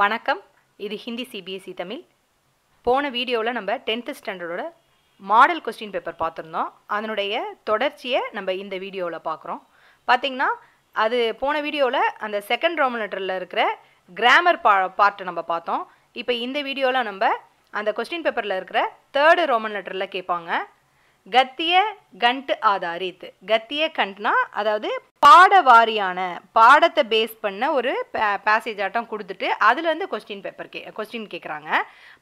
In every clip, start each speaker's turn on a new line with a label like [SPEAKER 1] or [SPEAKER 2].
[SPEAKER 1] வணக்கம் இது Hindi CBSE e Tamil போன வீடியோவில் நம்ம டென்த்து ஸ்டாண்டர்டோட மாடல் கொஸ்டின் பேப்பர் பார்த்துருந்தோம் அதனுடைய தொடர்ச்சியை நம்ம இந்த வீடியோவில் பார்க்குறோம் பார்த்திங்கன்னா அது போன வீடியோவில் அந்த செகண்ட் ரோமன் லெட்டரில் இருக்கிற கிராமர் பா பார்ட்டை நம்ம பார்த்தோம் இப்போ இந்த வீடியோவில் நம்ம அந்த கொஸ்டின் பேப்பரில் இருக்கிற தேர்டு ரோமன் லெட்டரில் கேட்பாங்க கத்திய கண்ட் ஆதாரித் கத்திய கண்ட்னா அதாவது பாட வாரியான பாடத்தை பேஸ் பண்ண ஒரு பேசேஜ் ஆட்டம் கொடுத்துட்டு அதுலேருந்து கொஸ்டின் பேப்பர் கே கொஸ்டின் கேட்குறாங்க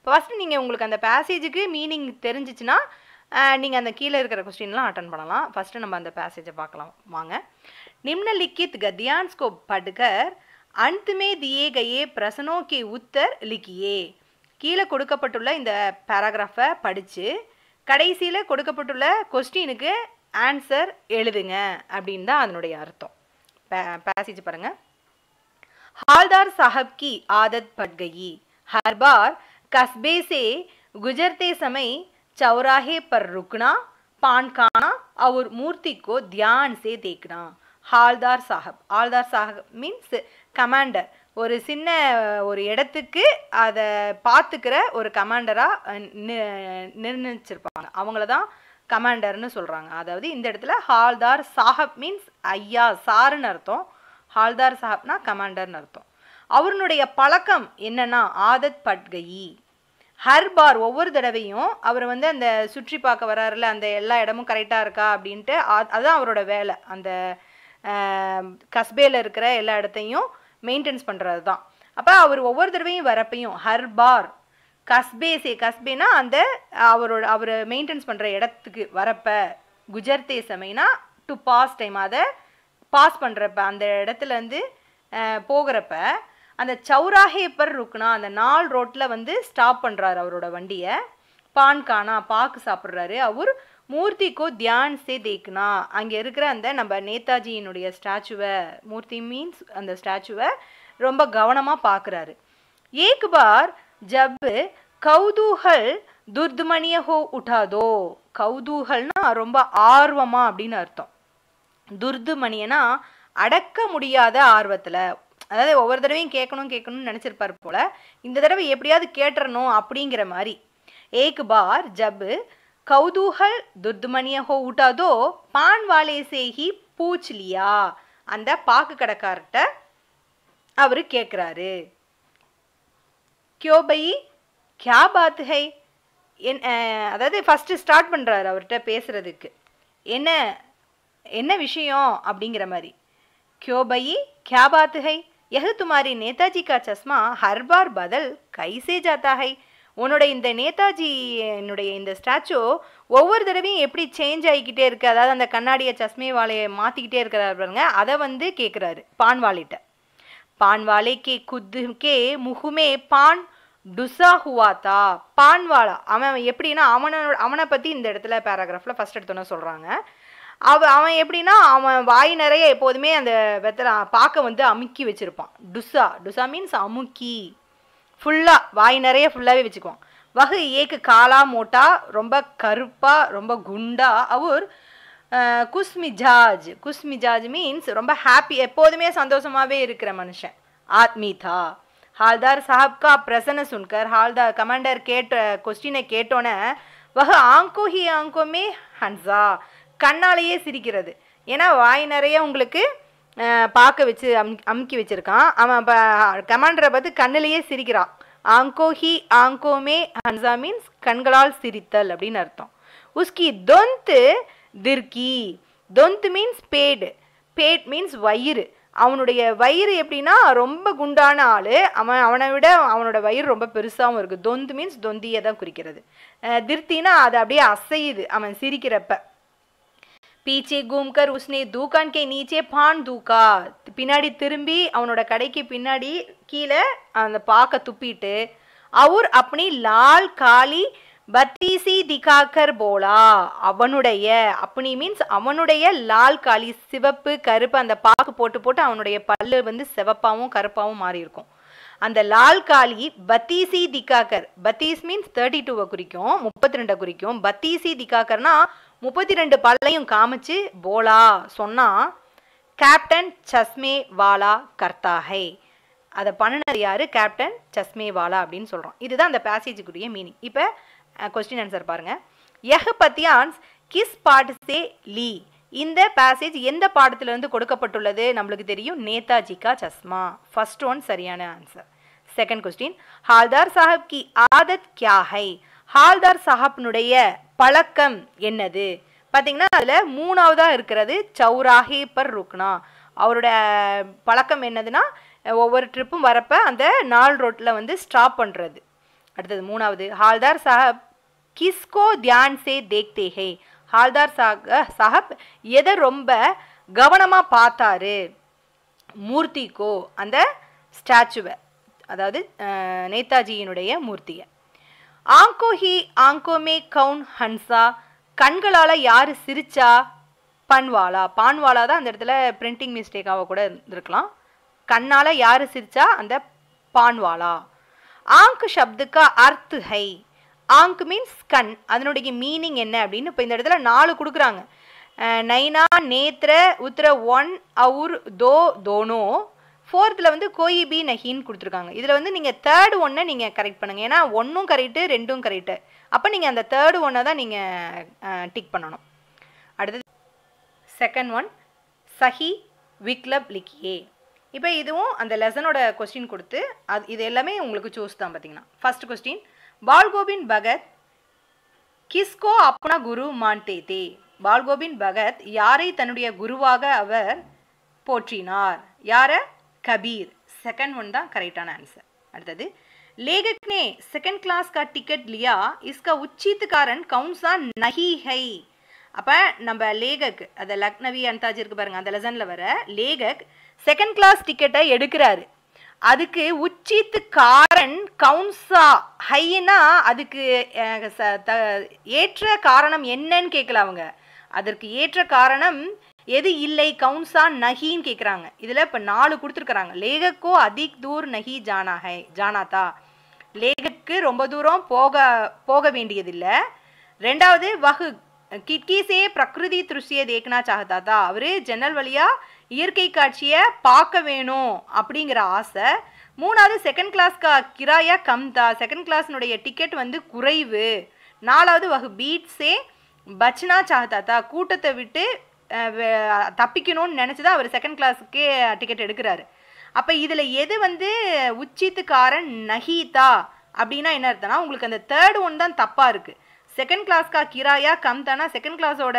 [SPEAKER 1] ஃபஸ்ட்டு நீங்கள் உங்களுக்கு அந்த பேசேஜுக்கு மீனிங் தெரிஞ்சிச்சுன்னா நீங்கள் அந்த கீழே இருக்கிற கொஸ்டின்லாம் அட்டன் பண்ணலாம் ஃபஸ்ட்டு நம்ம அந்த பேசேஜை பார்க்கலாம் வாங்க நிம்னலிக்கித் கத்தியான்ஸ்கோ படுகர் அந்தமே தியே கயே பிரசனோ கே உத்தர் லிக்கியே கீழே கொடுக்கப்பட்டுள்ள இந்த பேராகிராஃபை படித்து கடைசியில் கொடுக்கப்பட்டுள்ள கொஸ்டினுக்கு ஆன்சர் எழுதுங்க அப்படின்னு தான் அதனுடைய அர்த்தம் பேசேஜ் பாருங்க ஹால்தார் சாஹப் கி ஆதத் பட்கி ஹர்பார் बार कस्बे से गुजरते समय चौराहे पर रुकना पान खाना और मूर्ति को ஹால்தார் சாஹப் ஹால்தார் சாஹப் மீன்ஸ் கமாண்டர் ஒரு சின்ன ஒரு இடத்துக்கு அதை பார்த்துக்கிற ஒரு கமாண்டராக நிர்ணயிச்சிருப்பாங்க அவங்கள தான் கமாண்டர்னு சொல்கிறாங்க அதாவது இந்த இடத்துல ஹால்தார் சாஹப் மீன்ஸ் ஐயா சாருன்னு அர்த்தம் ஹால்தார் சாஹப்னா கமாண்டர்னு அர்த்தம் அவருடைய பழக்கம் என்னன்னா ஆதத் பட்கயி ஹர் பார் ஒவ்வொரு தடவையும் அவர் வந்து அந்த சுற்றி பார்க்க வராருல அந்த எல்லா இடமும் கரெக்டாக இருக்கா அப்படின்ட்டு அதுதான் அவரோட வேலை அந்த கஸ்பேல இருக்கிற எல்லா இடத்தையும் மெயின்டைன்ஸ் பண்ணுறது தான் அப்போ அவர் ஒவ்வொரு தடவையும் வரப்பையும் ஹர் பார் கஸ்பே சே கஸ்பேனா அந்த அவரோட அவரை மெயின்டைன்ஸ் பண்ணுற இடத்துக்கு வரப்ப குஜர்தே சமைனா டு பாஸ் டைம் அதை பாஸ் பண்ணுறப்ப அந்த இடத்துலேருந்து போகிறப்ப அந்த சௌராஹேப்பர் பர் ருக்குனா அந்த நால் ரோட்டில் வந்து ஸ்டாப் பண்ணுறாரு அவரோட வண்டியை பான் காணா பாக்கு சாப்பிட்றாரு அவர் மூர்த்திக்கோ தியான் சே தேக்குனா அங்கே இருக்கிற அந்த நம்ம நேதாஜியினுடைய ஸ்டாச்சுவை மூர்த்தி மீன்ஸ் அந்த ஸ்டாச்சுவை ரொம்ப கவனமாக பார்க்குறாரு ஏக் பார் जब கௌதூகல் துர்துமணிய ஹோ உட்டாதோ கௌதூகல்னா ரொம்ப ஆர்வமா அப்படின்னு அர்த்தம் துர்துமணியனா அடக்க முடியாத ஆர்வத்தில் அதாவது ஒவ்வொரு தடவையும் கேட்கணும் கேட்கணும்னு நினச்சிருப்பார் போல் இந்த தடவை எப்படியாவது கேட்டுறணும் அப்படிங்கிற மாதிரி ஏக் பார் ஜப் கௌதூகல் துர்துமணிய ஹோ உட்டாதோ பான் வாலே சேஹி பூச்லியா அந்த பாக்கு கடைக்கார்ட்ட அவர் கேட்குறாரு கியோ பை கியா बात ஹை என் அதாவது ஃபஸ்ட்டு ஸ்டார்ட் பண்ணுறாரு அவர்கிட்ட பேசுகிறதுக்கு என்ன என்ன விஷயம் அப்படிங்கிற மாதிரி கியோ பை கியா பாத்து ஹை எஹு துமாரி நேதாஜி கா சஸ்மா हर बार बदल कैसे जाता உன்னோட இந்த நேதாஜி என்னுடைய இந்த ஸ்டாச்சு ஒவ்வொரு தடவையும் எப்படி சேஞ்ச் ஆகிக்கிட்டே இருக்குது அதாவது அந்த கண்ணாடியை சஸ்மே வாழையை மாற்றிக்கிட்டே இருக்கிறார் பாருங்க அதை வந்து கேட்குறாரு பான்வாலிட்ட पान वाले के खुद के मुह டுசா ஹுவாத்தா பான்வாலா அவன் எப்படின்னா அவனோட அவனை பற்றி இந்த இடத்துல பேராகிராஃபில் ஃபஸ்ட் எடுத்தோன்னே சொல்கிறாங்க அவ அவன் எப்படின்னா அவன் வாய் நிறைய எப்போதுமே அந்த வெத்தலை பார்க்க வந்து அமுக்கி வச்சுருப்பான் டுசா டுசா மீன்ஸ் அமுக்கி ஃபுல்லாக வாய் நிறைய ஃபுல்லாகவே வச்சுக்குவான் வகு ஏக்கு காலா மோட்டா ரொம்ப கருப்பாக ரொம்ப குண்டா அவர் குஸ்மிஜாஜ் குஸ்மிஜாஜ் மீன்ஸ் ரொம்ப ஹாப்பி எப்போதுமே சந்தோஷமாகவே இருக்கிற மனுஷன் ஆத்மீதா ஹால்தார் சாஹப்கா பிரசன சுன்கர் ஹால்தார் கமாண்டர் கேட்ட கொஸ்டினை கேட்டோன்னே வஹ ஆங்கோ ஹி ஆங்கோமே ஹன்சா கண்ணாலேயே சிரிக்கிறது ஏன்னா வாய் நிறைய உங்களுக்கு பார்க்க வச்சு அம் அமுக்கி வச்சுருக்கான் அவன் இப்போ கமாண்டரை பார்த்து கண்ணிலேயே சிரிக்கிறான் ஆங்கோ ஹி ஆங்கோமே ஹன்சா மீன்ஸ் கண்களால் சிரித்தல் அப்படின்னு அர்த்தம் உஸ்கி தொந்து திர்கி தொந்த் மீன்ஸ் பேடு பேட் மீன்ஸ் வயிறு அவனுடைய வயிறு எப்படின்னா ரொம்ப குண்டான ஆள் அவன் அவனை விட அவனோட வயிறு ரொம்ப பெருசாகவும் இருக்குது தொந்து மீன்ஸ் தொந்தியை தான் குறிக்கிறது திருத்தினா அதை அப்படியே அசையுது அவன் சிரிக்கிறப்ப பீச்சே கூம்கர் உஸ்னே தூக்கான் கே நீச்சே பான் தூக்கா பின்னாடி திரும்பி அவனோட கடைக்கு பின்னாடி கீழே அந்த பாக்க துப்பிட்டு அவர் அப்படி லால் காலி பத்தீசி திகாக்கர் போலா அவனுடைய அப்படி மீன்ஸ் அவனுடைய லால் காளி சிவப்பு கருப்பு அந்த பாக்கு போட்டு போட்டு அவனுடைய பல்லு வந்து சிவப்பாகவும் கருப்பாகவும் மாறி இருக்கும் அந்த லால் காளி பத்தீசி திகாக்கர் பத்தீஸ் மீன்ஸ் தேர்ட்டி டூவை குறிக்கும் முப்பத்தி ரெண்டை குறிக்கும் பத்தீசி திகாக்கர்னா முப்பத்தி ரெண்டு பல்லையும் காமிச்சு போலா சொன்னா கேப்டன் சஸ்மே வாலா கர்த்தாஹை அதை பண்ணினது யாரு கேப்டன் சஸ்மே வாலா அப்படின்னு சொல்கிறோம் இதுதான் அந்த பேசேஜுக்குரிய மீனிங் இப்போ கொஸ்டின் ஆன்சர் பாருங்கள் யஹ் பத்தியான்ஸ் கிஸ் பாட் சே லீ இந்த பேசேஜ் எந்த பாடத்திலிருந்து கொடுக்கப்பட்டுள்ளது நம்மளுக்கு தெரியும் நேதாஜி கா சஸ்மா ஃபர்ஸ்ட் ஒன் சரியான answer second question Haldar Sahab கி ஆதத் கியா ஹை ஹால்தார் சாஹப்னுடைய பழக்கம் என்னது பார்த்தீங்கன்னா அதில் மூணாவதாக இருக்கிறது சௌராஹே பர் ருக்னா அவரோட பழக்கம் என்னதுன்னா ஒவ்வொரு ட்ரிப்பும் வரப்போ அந்த நாலு ரோட்டில் வந்து ஸ்டாப் பண்ணுறது அடுத்தது மூணாவது ஹால்தார் சாஹப் கிஸ்கோ தியான்சே தேக்தே ஹே ஹால்தார் சாக சாஹப் எதை ரொம்ப கவனமாக பார்த்தாரு மூர்த்திக்கோ அந்த ஸ்டாச்சுவை அதாவது நேதாஜியினுடைய மூர்த்தியை ஆங்கோஹி ஆங்கோமே கவுன் ஹன்சா கண்களால் யார் சிரிச்சா பன்வாலா பான்வாலா தான் அந்த இடத்துல பிரிண்டிங் மிஸ்டேக்காக கூட இருந்திருக்கலாம் கண்ணால் யார் சிரிச்சா அந்த பான்வாலா ஆங்கு சப்துக்கா அர்த்து ஹை ஆங்க் மீன்ஸ் கண் அதனுடைய மீனிங் என்ன அப்படின்னு இப்போ இந்த இடத்துல நாலு கொடுக்குறாங்க நைனா நேத்ர உத்ர ஒன் அவுர் தோ தோனோ ஃபோர்த்தில் வந்து கோயி பி நஹின்னு கொடுத்துருக்காங்க இதில் வந்து நீங்கள் தேர்டு ஒன்னை நீங்கள் கரெக்ட் பண்ணுங்கள் ஏன்னா ஒன்றும் கரெக்டு ரெண்டும் கரெக்டு அப்போ நீங்கள் அந்த தேர்டு ஒன்னை தான் நீங்கள் டிக் பண்ணணும் அடுத்தது செகண்ட் ஒன் சஹி விக்லப் லிக்கியே இப்போ இதுவும் அந்த லெசனோட கொஸ்டின் கொடுத்து அது இது எல்லாமே உங்களுக்கு சூஸ் தான் பார்த்தீங்கன்னா ஃபஸ்ட் கொஸ்டின் பால்கோபின் பகத் கிஸ்கோ அப்னா குரு மான்டேதே பால்கோபின் பகத் யாரை தன்னுடைய குருவாக அவர் போற்றினார் யார கபீர் செகண்ட் ஒன் தான் கரெக்டான ஆன்சர் அடுத்தது லேகக்னே செகண்ட் सेकंड क्लास का टिकट लिया इसका उचित कारण कौन அப்போ நம்ம லேகக் அதை லக்னவி அந்தாஜி இருக்கு பாருங்க அந்த லெசனில் வர லேகக் செகண்ட் கிளாஸ் டிக்கெட்டை எடுக்கிறாரு அதுக்கு உச்சித்து காரன் கவுன்சா ஹைனா அதுக்கு ஏற்ற காரணம் என்னன்னு கேட்கல அவங்க அதற்கு ஏற்ற காரணம் எது இல்லை கவுன்சா நஹின்னு கேட்குறாங்க இதில் இப்போ நாலு கொடுத்துருக்குறாங்க லேகக்கோ அதிக் தூர் நஹி ஜானா ஹை ஜானாதா லேகக்கு ரொம்ப தூரம் போக போக வேண்டியதில்லை ரெண்டாவது வகு கிட்கி சே பிரகிருதி திருஷ்டியை தேக்கினா சாகத்தா தான் அவர் ஜன்னல் வழியாக இயற்கை காட்சியை பார்க்க வேணும் அப்படிங்கிற ஆசை மூணாவது செகண்ட் கிளாஸ்க்கு கிராயா கம்தா செகண்ட் கிளாஸ்னுடைய டிக்கெட் வந்து குறைவு நாலாவது வகு பீட்ஸே பச்னா சாகத்தாத்தா கூட்டத்தை விட்டு தப்பிக்கணும்னு நினச்சிதான் அவர் செகண்ட் கிளாஸுக்கே டிக்கெட் எடுக்கிறாரு அப்போ இதில் எது வந்து உச்சித்துக்காரன் நஹீதா அப்படின்னா என்ன அர்த்தம்னா உங்களுக்கு அந்த தேர்ட் ஒன் தான் தப்பாக இருக்குது செகண்ட் கிளாஸ்க்கா கிராயா கம் தானா செகண்ட் கிளாஸோட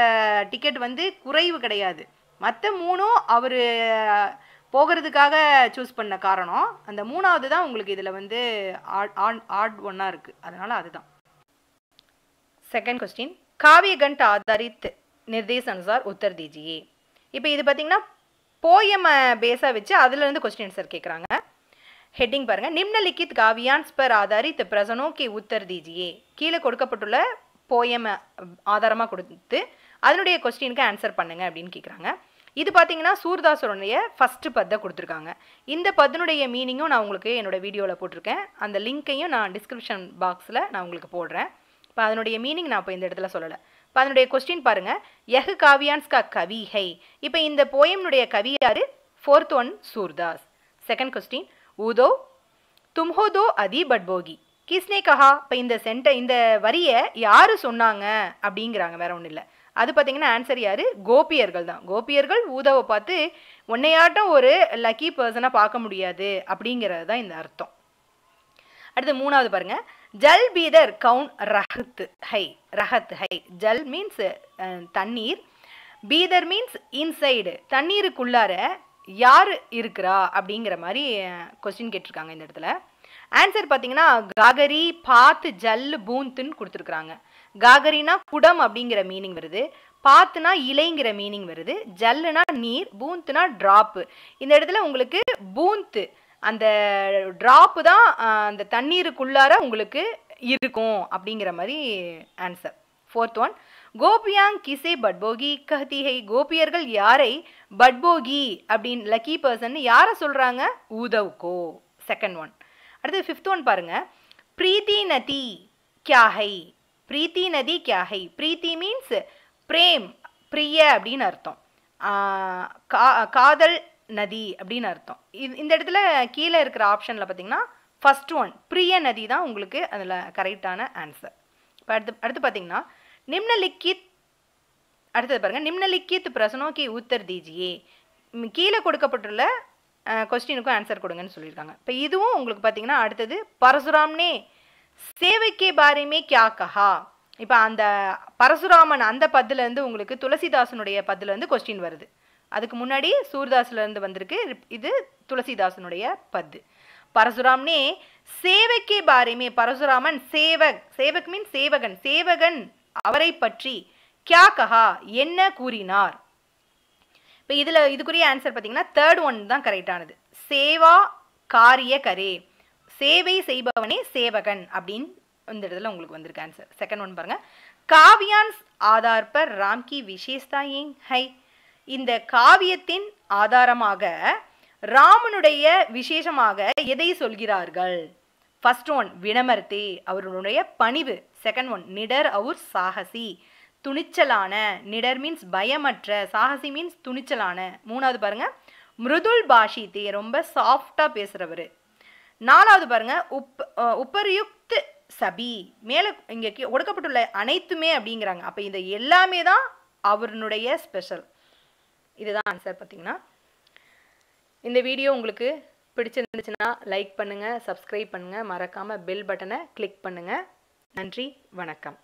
[SPEAKER 1] டிக்கெட் வந்து குறைவு கிடையாது மற்ற மூணும் அவர் போகிறதுக்காக சூஸ் பண்ண காரணம் அந்த மூணாவது தான் உங்களுக்கு இதில் வந்து ஆட் ஆன் ஆட் ஒன்னாக இருக்குது அதனால் அதுதான் செகண்ட் கொஸ்டின் கண்ட் ஆதரித் நிர்தேஷ் அனுசார் உத்தர் தீஜியே இப்போ இது பார்த்தீங்கன்னா போயம் பேஸாக வச்சு அதுலேருந்து கொஸ்டின் சார் கேட்குறாங்க ஹெட்டிங் பாருங்கள் நிம்னலிக்கித் காவியான்ஸ் பர் ஆதாரித் பிரசனோ கே உத்தர் தீஜியே கீழே கொடுக்கப்பட்டுள்ள போயம் ஆதாரமாக கொடுத்து அதனுடைய கொஸ்டினுக்கு ஆன்சர் பண்ணுங்க அப்படின்னு கேட்குறாங்க இது பார்த்தீங்கன்னா சூர்தாஸருடைய ஃபஸ்ட்டு பத்தை கொடுத்துருக்காங்க இந்த பத்தினுடைய மீனிங்கும் நான் உங்களுக்கு என்னோடய வீடியோவில் போட்டிருக்கேன் அந்த லிங்க்கையும் நான் டிஸ்கிரிப்ஷன் பாக்ஸில் நான் உங்களுக்கு போடுறேன் இப்போ அதனுடைய மீனிங் நான் இப்போ இந்த இடத்துல சொல்லலை இப்போ அதனுடைய கொஸ்டின் பாருங்கள் யஹு காவியான்ஸ்கா கவி ஹை இப்போ இந்த போயம்னுடைய கவி fourth one Surdas second question ஊதோ தும்ஹோதோ அதி பட்போகி கிஸ்னே கஹா இப்போ இந்த சென்ட இந்த வரியை யார் சொன்னாங்க அப்படிங்கிறாங்க வேற ஒன்றும் இல்லை அது பார்த்தீங்கன்னா ஆன்சர் யார் கோபியர்கள் தான் கோபியர்கள் ஊதவை பார்த்து உன்னையாட்டம் ஒரு லக்கி பர்சனாக பார்க்க முடியாது அப்படிங்கிறது தான் இந்த அர்த்தம் அடுத்து மூணாவது பாருங்க ஜல் பீதர் கவுன் ரஹத் ஹை ரஹத் ஹை ஜல் மீன்ஸ் தண்ணீர் பீதர் மீன்ஸ் இன்சைடு தண்ணீருக்குள்ளார யார் இருக்கிறா அப்படிங்கிற மாதிரி கொஸ்டின் கேட்டிருக்காங்க இந்த இடத்துல ஆன்சர் பார்த்தீங்கன்னா காகரி பாத்து ஜல்லு பூந்துன்னு கொடுத்துருக்குறாங்க காகரினா குடம் அப்படிங்கிற மீனிங் வருது பாத்துனா இலைங்கிற மீனிங் வருது ஜல்லுனா நீர் பூந்துனா ட்ராப்பு இந்த இடத்துல உங்களுக்கு பூந்து அந்த ட்ராப்பு தான் அந்த தண்ணீருக்குள்ளார உங்களுக்கு இருக்கும் அப்படிங்கிற மாதிரி ஆன்சர் ஃபோர்த் ஒன் கோபியாங் கிசே பட்போகி கஹதிஹை கோபியர்கள் யாரை பட்போகி அப்படின்னு லக்கி பர்சன் யாரை சொல்கிறாங்க ஊதவ்கோ செகண்ட் ஒன் அடுத்து ஃபிஃப்த் ஒன் பாருங்க பிரீத்தி நதி கியாஹை பிரீத்தி நதி கியாஹை பிரீத்தி மீன்ஸ் பிரேம் பிரிய அப்படின்னு அர்த்தம் கா காதல் நதி அப்படின்னு அர்த்தம் இது இந்த இடத்துல கீழே இருக்கிற ஆப்ஷனில் பார்த்தீங்கன்னா ஃபஸ்ட் ஒன் பிரிய நதி தான் உங்களுக்கு அதில் கரெக்டான ஆன்சர் இப்போ அடுத்து அடுத்து பார்த்தீங்கன்னா நிம்னலிக்கித் அடுத்தது பாருங்கள் நிம்னலிக்கித் பிரசனோக்கி உத்தர் தீஜியே கீழே கொடுக்கப்பட்டுள்ள கொஸ்டினுக்கும் ஆன்சர் கொடுங்கன்னு சொல்லியிருக்காங்க இப்போ இதுவும் உங்களுக்கு பார்த்தீங்கன்னா அடுத்தது பரசுராம்னே சேவைக்கே பாரேமே கியா கஹா இப்போ அந்த பரசுராமன் அந்த பத்துலேருந்து உங்களுக்கு துளசிதாசனுடைய பத்துலேருந்து கொஸ்டின் வருது அதுக்கு முன்னாடி சூர்தாஸ்லேருந்து வந்திருக்கு இது துளசிதாசனுடைய பத்து பரசுராம்னே சேவைக்கே பாரேமே பரசுராமன் சேவக் சேவக் மீன் சேவகன் சேவகன் அவரை பற்றி கியா கஹா என்ன கூறினார் இப்போ இதில் இதுக்குரிய ஆன்சர் பார்த்தீங்கன்னா தேர்ட் ஒன் தான் கரெக்டானது சேவா காரிய கரே சேவை செய்பவனே சேவகன் அப்படின்னு இந்த இடத்துல உங்களுக்கு வந்திருக்கு ஆன்சர் செகண்ட் ஒன் பாருங்கள் காவியான்ஸ் ஆதார் ராம்கி விசேஷ்தா ஏங் ஹை இந்த காவியத்தின் ஆதாரமாக ராமனுடைய விசேஷமாக எதை சொல்கிறார்கள் ஃபர்ஸ்ட் ஒன் வினமர்த்தி அவருடைய பணிவு செகண்ட் ஒன் நிடர் அவுர் சாகசி துணிச்சலான நிடர் மீன்ஸ் பயமற்ற சாகசி மீன்ஸ் துணிச்சலான மூணாவது பாருங்கள் மிருதுல் பாஷித்தி ரொம்ப சாஃப்டாக பேசுகிறவர் நாலாவது பாருங்க உப் உப்பரியுக்த் சபி மேலே இங்கே ஒடுக்கப்பட்டுள்ள அனைத்துமே அப்படிங்கிறாங்க அப்போ இந்த எல்லாமே தான் அவருடைய ஸ்பெஷல் இதுதான் ஆன்சர் பார்த்தீங்கன்னா இந்த வீடியோ உங்களுக்கு பிடிச்சிருந்துச்சுன்னா லைக் பண்ணுங்கள் சப்ஸ்கிரைப் பண்ணுங்கள் மறக்காமல் பெல் பட்டனை கிளிக் பண்ணுங்கள் நன்றி வணக்கம்